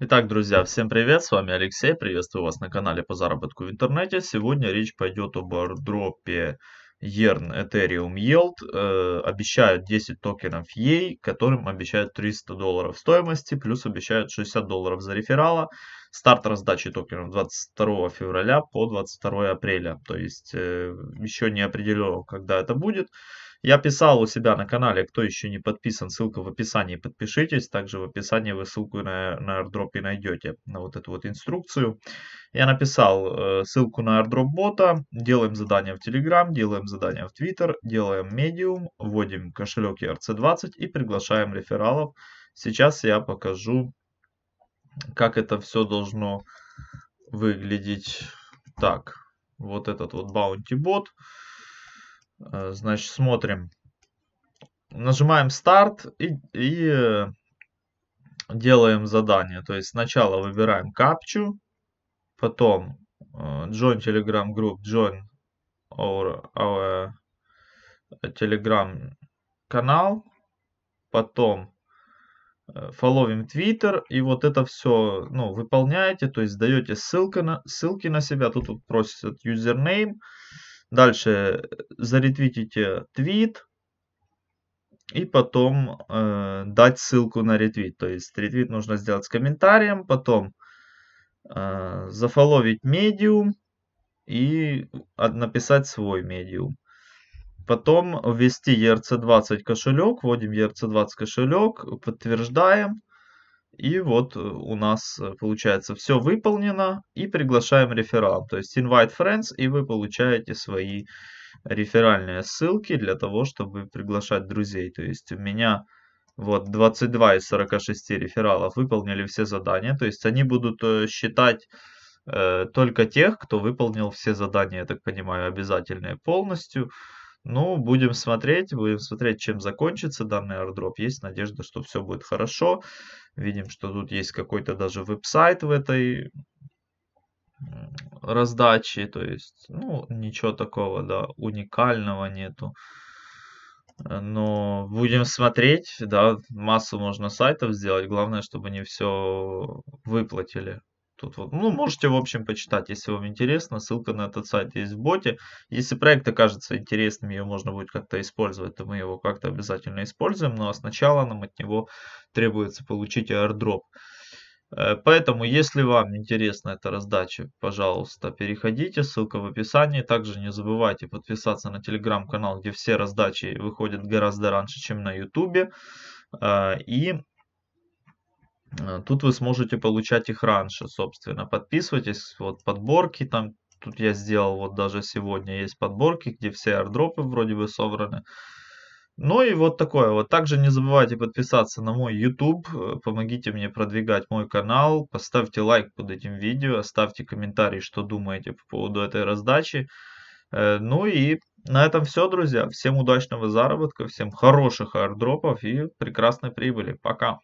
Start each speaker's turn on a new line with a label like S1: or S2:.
S1: Итак, друзья, всем привет, с вами Алексей, приветствую вас на канале по заработку в интернете. Сегодня речь пойдет об ардропе ERN Ethereum Yield. Э, обещают 10 токенов EA, которым обещают 300 долларов стоимости, плюс обещают 60 долларов за реферала. Старт раздачи токенов 22 февраля по 22 апреля, то есть э, еще не определено, когда это будет. Я писал у себя на канале, кто еще не подписан, ссылка в описании, подпишитесь. Также в описании вы ссылку на, на airdrop и найдете, на вот эту вот инструкцию. Я написал э, ссылку на airdrop бота, делаем задание в Telegram, делаем задание в Twitter, делаем Medium, вводим кошелек ERC20 и приглашаем рефералов. Сейчас я покажу, как это все должно выглядеть так. Вот этот вот баунти Bot. Э, значит, смотрим. Нажимаем старт и, и э, делаем задание. То есть сначала выбираем капчу, потом э, join telegram group, join our, our telegram канал, потом фоловим Twitter, и вот это все ну, выполняете, то есть даете ссылка на, ссылки на себя, тут вот просят username, Дальше э, заретвитите твит и потом э, дать ссылку на ретвит. То есть ретвит нужно сделать с комментарием, потом э, зафоловить медиум и написать свой медиум. Потом ввести ERC20 кошелек, вводим ERC20 кошелек, подтверждаем. И вот э, у нас э, получается все выполнено и приглашаем реферал. То есть invite friends и вы получаете свои реферальные ссылки для того, чтобы приглашать друзей. То есть у меня вот 22 из 46 рефералов выполнили все задания. То есть они будут э, считать э, только тех, кто выполнил все задания, я так понимаю, обязательные полностью. Ну, будем смотреть, будем смотреть, чем закончится данный airdrop. Есть надежда, что все будет хорошо. Видим, что тут есть какой-то даже веб-сайт в этой раздаче, то есть, ну, ничего такого, да, уникального нету. Но будем смотреть, да, массу можно сайтов сделать, главное, чтобы не все выплатили. Тут вот, ну, можете, в общем, почитать, если вам интересно. Ссылка на этот сайт есть в боте. Если проект окажется интересным, ее можно будет как-то использовать, то мы его как-то обязательно используем. Ну, а сначала нам от него требуется получить airdrop. Э, поэтому, если вам интересна эта раздача, пожалуйста, переходите, ссылка в описании. Также не забывайте подписаться на телеграм-канал, где все раздачи выходят гораздо раньше, чем на ютубе. Э, и Э, тут вы сможете получать их раньше, собственно. Подписывайтесь, вот подборки там. Тут я сделал вот даже сегодня есть подборки, где все ардропы вроде бы собраны. Ну и вот такое вот. Также не забывайте подписаться на мой YouTube, э, помогите мне продвигать мой канал, поставьте лайк под этим видео, оставьте комментарий, что думаете по поводу этой раздачи. Э, ну и на этом все, друзья. Всем удачного заработка, всем хороших аирдропов и прекрасной прибыли. Пока!